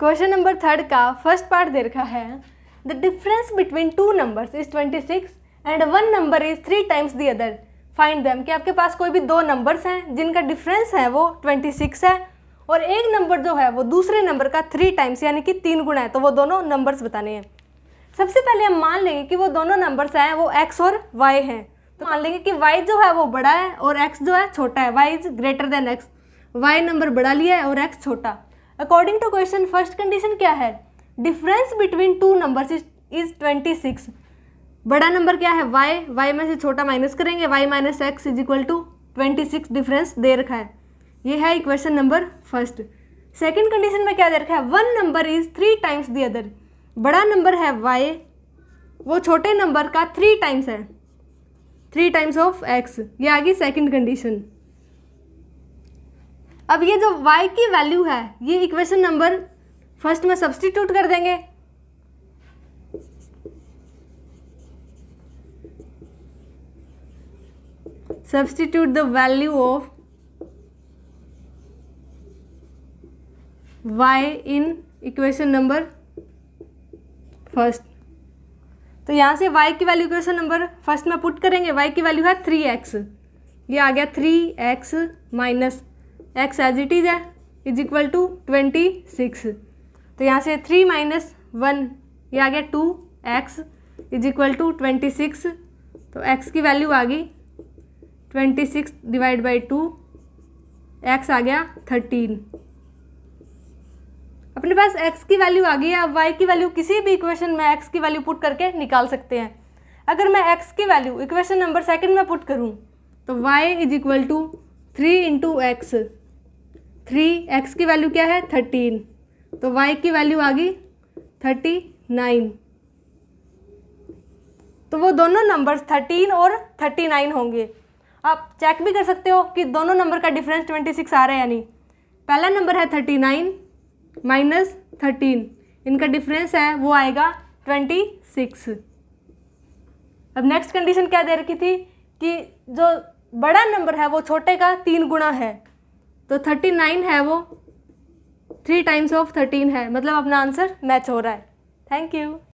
question number third का first part दे रखा है the difference between two numbers is twenty six and one number is three times the other find them कि आपके पास कोई भी दो नंबर्स हैं जिनका डिफरेंस है वो ट्वेंटी सिक्स है और एक नंबर जो है वो दूसरे नंबर का थ्री टाइम्स यानी कि तीन गुना है तो वो दोनों नंबर्स बताने हैं सबसे पहले हम मान लेंगे कि वो दोनों नंबर्स हैं वो एक्स और वाई हैं तो मान लेंगे कि वाई जो है वो बड़ा है और एक्स जो है छोटा है y is greater than x y number बड़ा लिया है और एक्स छोटा according to question first condition क्या है difference between two numbers is twenty six बड़ा नंबर क्या है वाई वाई में से छोटा माइनस करेंगे y minus x is equal to twenty six difference दे रखा है ये है equation number first second condition में क्या दे रखा है one number is three times the other बड़ा नंबर है वाई वो छोटे नंबर का थ्री टाइम्स है थ्री टाइम्स ऑफ एक्स ये आ गई सेकेंड कंडीशन अब ये जो y की वैल्यू है ये इक्वेशन नंबर फर्स्ट में सब्सटीट्यूट कर देंगे substitute the value of y in equation number first तो यहाँ से y की वैल्यू इक्वेशन नंबर फर्स्ट में पुट करेंगे y की वैल्यू है थ्री एक्स ये आ गया three x minus x as it is है is equal to twenty six तो यहाँ से थ्री माइनस वन ये आ गया two x is equal to twenty six तो एक्स की वैल्यू आ गई twenty six divide by two x आ गया थर्टीन अपने पास x की वैल्यू आ गई है अब y की वैल्यू किसी भी इक्वेशन में x की वैल्यू पुट करके निकाल सकते हैं अगर मैं x की वैल्यू इक्वेशन नंबर सेकंड में पुट करूं तो y is equal to three into x three x की वैल्यू क्या है थर्टीन तो वाई की वैल्यू आ गई थर्टी नाइन तो वो दोनों नंबर्स थर्टीन और थर्टी नाइन होंगे आप चेक भी कर सकते हो कि दोनों नंबर का डिफरेंस ट्वेंटी सिक्स आ रहा है या नहीं पहला नंबर है थर्टी नाइन माइनस थर्टीन इनका डिफरेंस है वो आएगा ट्वेंटी सिक्स अब नेक्स्ट कंडीशन क्या दे रखी थी कि जो बड़ा नंबर है वो छोटे का तीन गुना है तो थर्टी नाइन है वो थ्री टाइम्स ऑफ थर्टीन है मतलब अपना आंसर मैच हो रहा है थैंक यू